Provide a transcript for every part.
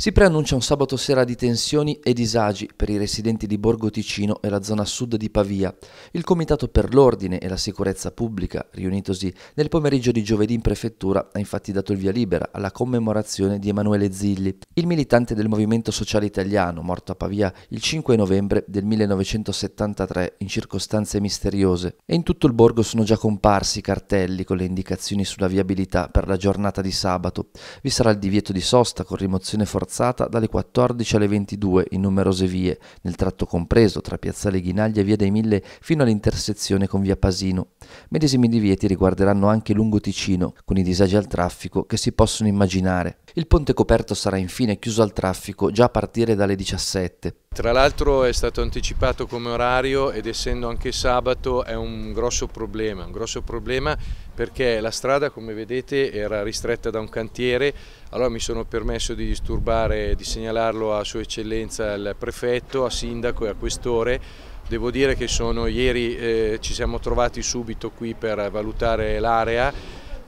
Si preannuncia un sabato sera di tensioni e disagi per i residenti di Borgo Ticino e la zona sud di Pavia. Il Comitato per l'Ordine e la Sicurezza Pubblica, riunitosi nel pomeriggio di giovedì in prefettura, ha infatti dato il via libera alla commemorazione di Emanuele Zilli, il militante del Movimento Sociale Italiano, morto a Pavia il 5 novembre del 1973 in circostanze misteriose. E in tutto il borgo sono già comparsi cartelli con le indicazioni sulla viabilità per la giornata di sabato. Vi sarà il divieto di sosta con rimozione forzata forzata dalle 14 alle 22 in numerose vie, nel tratto compreso tra Piazzale Ghinaglia e Via dei Mille fino all'intersezione con Via Pasino. Medesimi divieti riguarderanno anche lungo Ticino, con i disagi al traffico che si possono immaginare. Il ponte coperto sarà infine chiuso al traffico già a partire dalle 17. Tra l'altro è stato anticipato come orario ed essendo anche sabato è un grosso problema, un grosso problema perché la strada come vedete era ristretta da un cantiere, allora mi sono permesso di disturbare, di segnalarlo a sua eccellenza il prefetto, a sindaco e a questore Devo dire che sono, ieri eh, ci siamo trovati subito qui per valutare l'area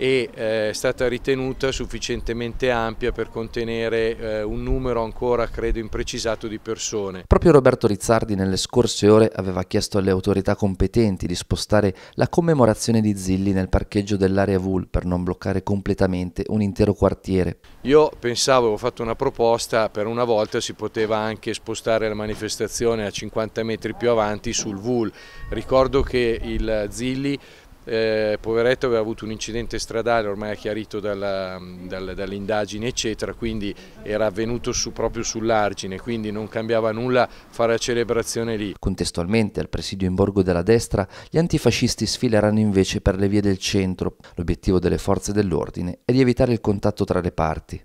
e eh, è stata ritenuta sufficientemente ampia per contenere eh, un numero ancora credo imprecisato di persone. Proprio Roberto Rizzardi nelle scorse ore aveva chiesto alle autorità competenti di spostare la commemorazione di Zilli nel parcheggio dell'area VUL per non bloccare completamente un intero quartiere. Io pensavo, ho fatto una proposta, per una volta si poteva anche spostare la manifestazione a 50 metri più avanti sul VUL. Ricordo che il Zilli eh, poveretto aveva avuto un incidente stradale ormai chiarito dalla, dal, dalle indagini eccetera quindi era avvenuto su, proprio sull'argine quindi non cambiava nulla fare la celebrazione lì. Contestualmente al presidio in Borgo della Destra gli antifascisti sfileranno invece per le vie del centro l'obiettivo delle forze dell'ordine è di evitare il contatto tra le parti.